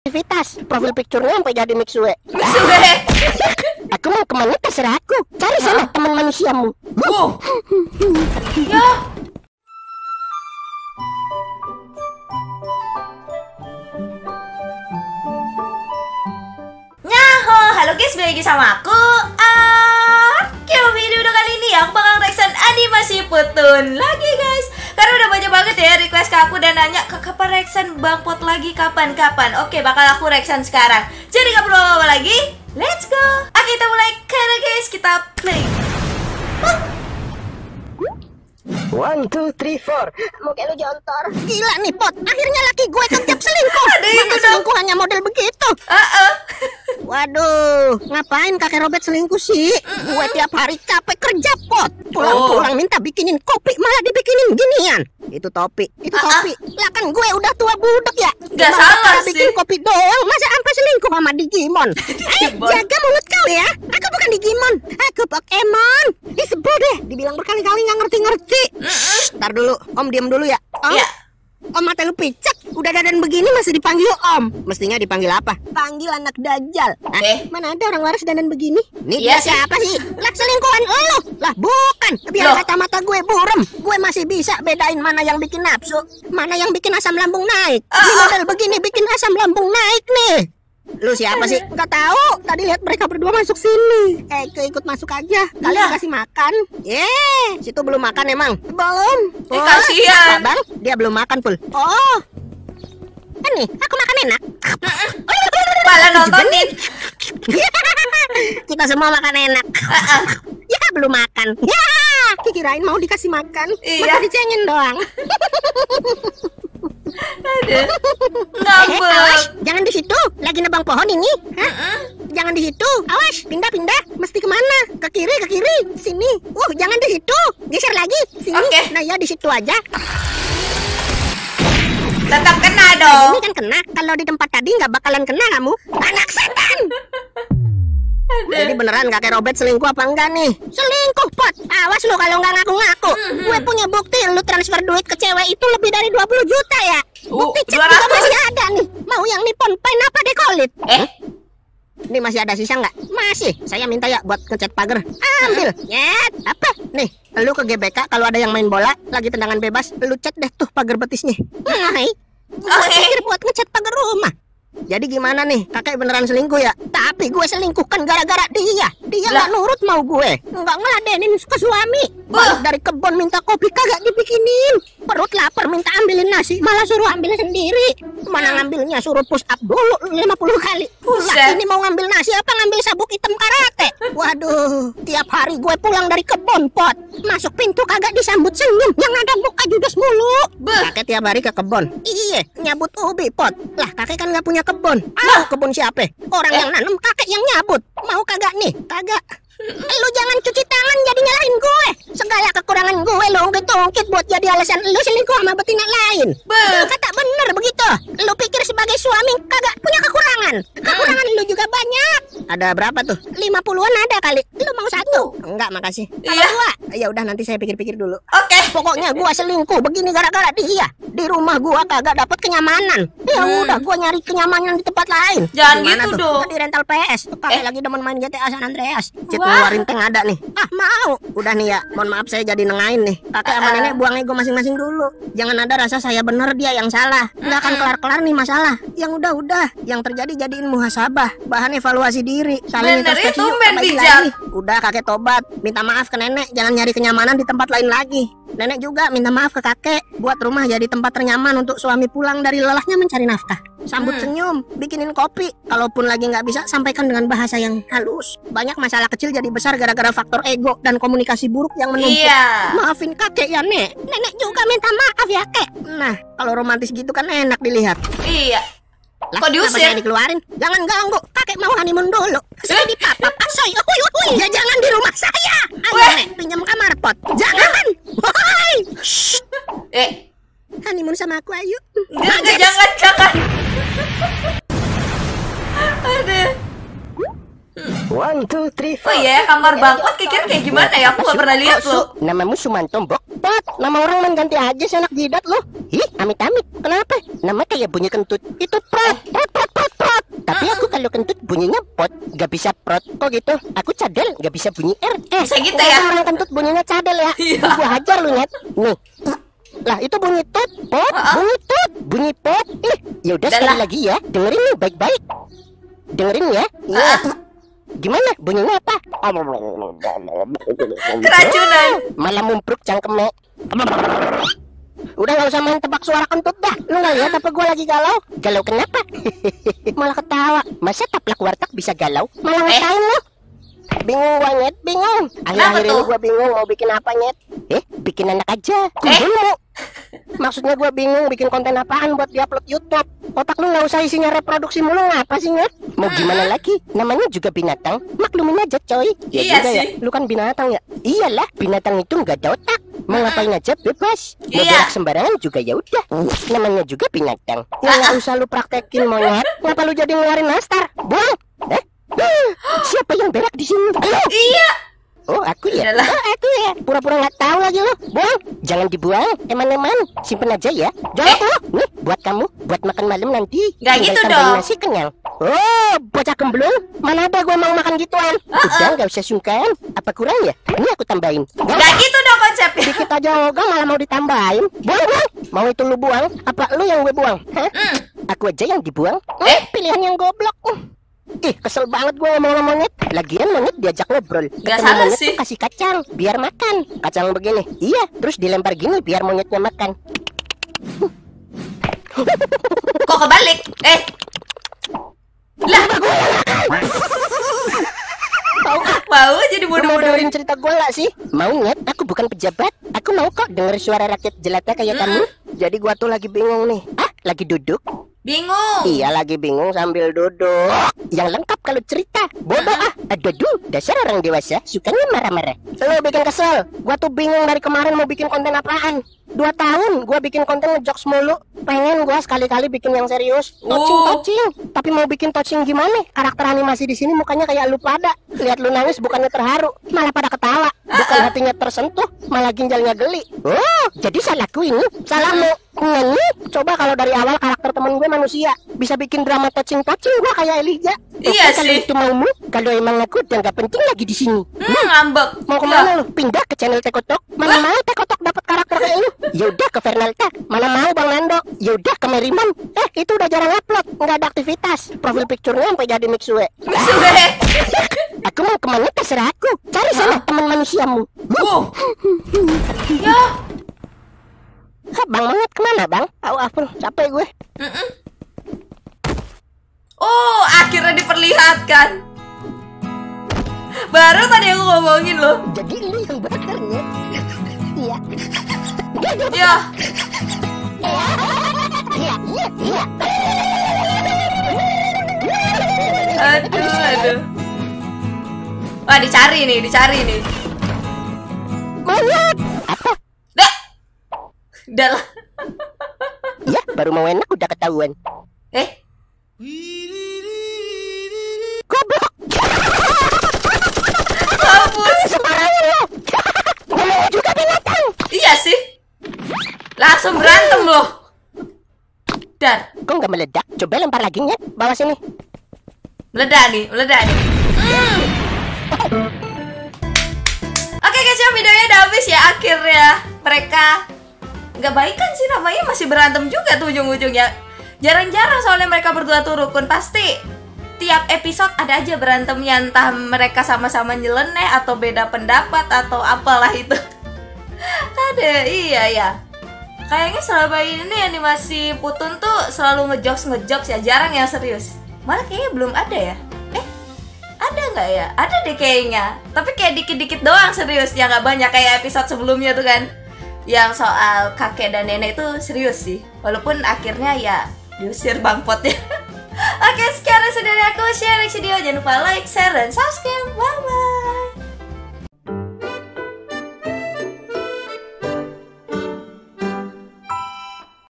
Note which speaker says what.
Speaker 1: aktivitas profil picture-nya sampai jadi mixue mixue aku mau kemana terserah aku cari sana teman manusiamu oh. ya
Speaker 2: Nyaho, halo guys, balik lagi sama aku Arkyo Video udah kali ini aku bakal reaction animasi putun lagi guys Karena udah banyak banget ya request ke aku dan nanya ke apa reaction Bang Pot lagi kapan-kapan. Oke, bakal aku reaction sekarang. Jadi gak perlu apa-apa lagi. Let's go. Oke, kita mulai karena guys. Kita play.
Speaker 1: One, two, three, four Mungkin lu jontor Gila nih, Pot Akhirnya laki gue kejap selingkuh Aduh, Maka selingkuh hanya model begitu Uh -uh. Waduh, ngapain kakek Robert selingkuh sih? Gue tiap hari capek kerja pot. Pulang-pulang oh. minta bikinin kopi malah dibikinin ginian. Itu topi, itu ah, ah. topi. Lah ya kan gue udah tua budek ya. Gak salah sih. Bikin kopi doang, masa sampai selingkuh sama Digimon. Eh, jaga mulut kau ya. Aku bukan Digimon, aku Pokemon. Disebut deh, dibilang berkali-kali nggak ngerti-ngerti. Ntar dulu, Om diam dulu ya. Iya. Om mata lu picek, udah dadan begini masih dipanggil om. Mestinya dipanggil apa? Panggil anak dajal. Eh, mana ada orang waras dadan begini? Ini iya dia siapa sih? Lah selingkuhan lu. Lah bukan, biar mata-mata gue burem. Gue masih bisa bedain mana yang bikin nafsu, mana yang bikin asam lambung naik. Ah. Ini model begini bikin asam lambung naik nih. Lu siapa sih? Enggak tahu. Tadi lihat mereka berdua masuk sini. Eh, ikut masuk aja. Kalian ya. kasih makan. ye? situ belum makan emang? Belum. Oh, eh, kasihan. Bang, dia belum makan, Pul. Oh. ini eh, aku makan enak. pala nontonin. Kita semua makan enak. ya, belum makan. Ya, kirain mau dikasih makan. Iya. dicengin doang. Eh,
Speaker 2: awas, jangan di
Speaker 1: situ. Lagi nebang pohon ini. Hah? Jangan di situ. Awas, pindah-pindah. Mesti kemana? Ke kiri, ke kiri. Sini. Uh, jangan di situ. Geser lagi. Sini. Nah, ya di situ aja. Tetap kena dong. ini kan kena. Kalau di tempat tadi nggak bakalan kena kamu. Anak
Speaker 2: setan. Jadi beneran kakek Robert
Speaker 1: selingkuh apa enggak nih? Selingkuh, Pot. Awas lo kalau nggak ngaku-ngaku. Mm-hmm. Gue punya bukti lu transfer duit ke cewek itu lebih dari 20 juta ya. Uh, bukti cek juga masih ada nih. Mau yang nipon, pain apa dekolit? Eh? Ini masih ada sisa nggak? Masih. Saya minta ya buat ngecat pagar. Ambil. Nyet. Apa? Nih, lu ke GBK kalau ada yang main bola, lagi tendangan bebas, lu cat deh tuh pagar betisnya. Nah, hai. Oh, Gue eh. pikir buat ngecat pagar rumah. Jadi gimana nih? Kakek beneran selingkuh ya? Tapi gue selingkuh kan gara-gara dia. Dia nggak nurut mau gue. Nggak ngeladenin ke suami. Balik dari kebun minta kopi kagak dibikinin. Perut lapar minta ambilin nasi, malah suruh ambil sendiri. Mana nah. ngambilnya suruh push up dulu 50 kali. Lah ini mau ngambil nasi apa ngambil sabuk hitam karate? Waduh, tiap hari gue pulang dari kebun, Pot. Masuk pintu kagak disambut senyum, yang ada muka judes mulu. Beuh. Kakek tiap hari ke kebun. Iya, nyabut ubi, Pot. Lah, kakek kan gak punya kebun. Mau ah, kebun siapa? Orang eh. yang nanam kakek yang nyabut. Mau kagak nih? Kagak. Lu jangan cuci gue lo ungkit-ungkit buat jadi alasan lu selingkuh sama betina lain. Beuh. Kata bener begitu. Lu pikir sebagai suami kagak punya kekurangan. Hmm. Kekurangan lu juga banyak. Ada berapa tuh? Lima puluhan ada kali. Lu mau satu? Enggak, makasih. Iya. Kalau iya. Ya udah nanti saya pikir-pikir dulu. Oke. Okay. Pokoknya gua selingkuh begini gara-gara dia. Di rumah gua kagak dapat kenyamanan. Ya hmm. udah, gua nyari kenyamanan di tempat lain. Jangan Dimana gitu tuh? dong. Di rental PS. Tuh eh. lagi demen main GTA San Andreas. Cek keluarin teng ada nih. Ah, mau. Udah nih ya. Mohon maaf saya jadi nengain nih. Kakak sama uh. nenek buang ego masing-masing dulu. Jangan ada rasa saya bener dia yang salah. Enggak akan eh, kelar-kelar nih masalah. Yang udah-udah, yang terjadi jadiin muhasabah, bahan evaluasi dia sendiri saling Bener itu men bijak udah kakek tobat minta maaf ke nenek jangan nyari kenyamanan di tempat lain lagi nenek juga minta maaf ke kakek buat rumah jadi tempat ternyaman untuk suami pulang dari lelahnya mencari nafkah sambut hmm. senyum bikinin kopi kalaupun lagi nggak bisa sampaikan dengan bahasa yang halus banyak masalah kecil jadi besar gara-gara faktor ego dan komunikasi buruk yang menumpuk iya. maafin kakek ya nek nenek juga minta maaf ya kek nah kalau romantis gitu kan enak dilihat iya
Speaker 2: lah, Kok diusir? Saya dikeluarin?
Speaker 1: Jangan ganggu kakek mau honeymoon dulu. Saya eh? di papa pasoi. Uy, uy, uy. Ya jangan di rumah saya. Ayo, Nek, pinjam kamar pot. Jangan. Woi. Eh. Honeymoon sama aku, ayo. Enggak, jangan, jangan, jangan. One, two, three, oh four. Oh iya, kamar bangkot
Speaker 2: kikir kayak gimana ya? Aku gak pernah lihat lo.
Speaker 1: Namamu Sumanto, Bok. nama orang mengganti aja si anak jidat lo. Ih, amit-amit. Kenapa? Nama kayak bunyi kentut. Itu prot. Eh, prot, prot, prot. Tapi aku kalau kentut bunyinya pot. Gak bisa prot. Kok gitu? Aku cadel. Gak bisa bunyi R. Eh, bisa gitu ya? Orang kentut bunyinya cadel ya. Iya. hajar lu, Net. Nih. Lah itu bunyi tut, pot, bunyi tut, bunyi pot. Ih, yaudah sekali lagi ya. Dengerin nih baik-baik. Dengerin ya. Iya. Gimana? Bunyinya apa? Keracunan. Malah mumpruk cangkemnya. Udah gak usah main tebak suara kentut dah. Lu gak lihat apa gue lagi galau? Galau kenapa? Malah ketawa. Masa taplak warteg bisa galau? Malah eh. ngetahin lu. Bingung gue nyet, bingung. Akhir-akhir ini gue bingung mau bikin apa nyet. Eh, bikin anak aja. Eh. Maksudnya gue bingung bikin konten apaan buat diupload YouTube. Otak lu nggak usah isinya reproduksi mulu apa sih nyet? Mau gimana ah. lagi? Namanya juga binatang. Maklumin aja coy. Ya iya juga ya. sih. ya. Lu kan binatang ya. Iyalah, binatang itu nggak ada otak mau ngapain aja bebas mau iya. sembarangan juga ya udah namanya juga binatang ya nggak usah lu praktekin monyet ngapa lu jadi ngeluarin nastar bang eh? siapa yang berak di sini iya Oh aku ya? Oh aku ya? Pura-pura nggak tahu lagi lo. Buang, jangan dibuang. eman-eman, simpen aja ya. Jangan eh. lo. Nih buat kamu, buat makan malam nanti. Gak Tinggal gitu dong. nasi kenyang. Oh, bocah kembelung. Mana ada gue mau makan gituan? Uh -uh. Udah ah. gak usah sungkan. Apa kurang ya? Ini aku tambahin. Gak, Gak gitu dong konsepnya. Dikit aja ogah malah mau ditambahin. Buang, buang. Mau itu lu buang? Apa lu yang gue buang? Hah? Mm. Aku aja yang dibuang. Eh, pilihan yang goblok. Ih, kesel banget gue ngomong sama monyet. Lagian monyet diajak ngobrol. Gak Ketemu salah sih. kasih kacang, biar makan. Kacang begini. Iya, terus dilempar gini biar monyetnya makan.
Speaker 2: Kok kebalik? Eh. Lah. Tahu Mau jadi bodoh-bodohin
Speaker 1: cerita gue lah sih. Mau nyet, aku bukan pejabat. Aku mau kok denger suara rakyat jelata kayak mm -hmm. kamu. Jadi gue tuh lagi bingung nih. Ah, lagi duduk,
Speaker 2: Bingung. Iya
Speaker 1: lagi bingung sambil duduk. Yang lengkap kalau cerita. Bodoh ah. Aduh, dasar orang dewasa sukanya marah-marah. Lo bikin kesel. Gua tuh bingung dari kemarin mau bikin konten apaan. Dua tahun gua bikin konten ngejokes mulu. Pengen gua sekali-kali bikin yang serius. Oh. Touching, touching. Tapi mau bikin touching gimana? Karakter animasi di sini mukanya kayak lu pada. Lihat lu nangis bukannya terharu, malah pada ketawa. Bukan hatinya tersentuh, malah ginjalnya geli. Oh, jadi salahku ini. Salahmu. Unik. Coba kalau dari awal karakter temen gue manusia bisa bikin drama touching-touching gue kayak Elijah. Iya Tapi sih. itu maumu, kalau emang aku dan ya nggak penting lagi di sini. Hmm, ngambek. Mau kemana lu? Pindah ke channel Tekotok. Mana Wah. mau Tekotok dapat karakter kayak lu? Yaudah ke Fernalta. Mana mau Bang Nando? Yaudah ke Meriman. Eh, itu udah jarang upload, nggak ada aktivitas. Profil picture-nya sampai jadi Mixue. Mixue. aku mau kemana terserah aku. Cari sana teman manusiamu. Bu. banget kemana bang? Aku apun, capek gue. Mm -mm.
Speaker 2: Oh, akhirnya diperlihatkan. Baru tadi aku ngomongin loh. Jadi lu yang bakarnya. Iya. Iya, iya. iya. Aduh, aduh. Wah, dicari nih, dicari nih. Banyak. Apa? Dah. Dah lah
Speaker 1: baru mau enak udah ketahuan.
Speaker 2: Eh? Goblok. Mampus. juga binatang. Iya sih. Langsung berantem loh.
Speaker 1: Dar. Kok nggak meledak? Coba lempar lagi nyet. Bawa sini.
Speaker 2: Meledak nih, meledak nih. Oke okay, guys ya videonya udah habis ya akhirnya mereka nggak baik kan sih namanya masih berantem juga tuh ujung-ujungnya jarang-jarang soalnya mereka berdua tuh rukun pasti tiap episode ada aja berantemnya entah mereka sama-sama nyeleneh atau beda pendapat atau apalah itu ada iya ya kayaknya selama ini animasi putun tuh selalu ngejokes ngejokes ya jarang yang serius malah kayaknya belum ada ya eh ada nggak ya ada deh kayaknya tapi kayak dikit-dikit doang serius ya nggak banyak kayak episode sebelumnya tuh kan yang soal kakek dan nenek itu serius sih walaupun akhirnya ya diusir bang potnya oke sekian dari aku share video jangan lupa like share dan subscribe bye bye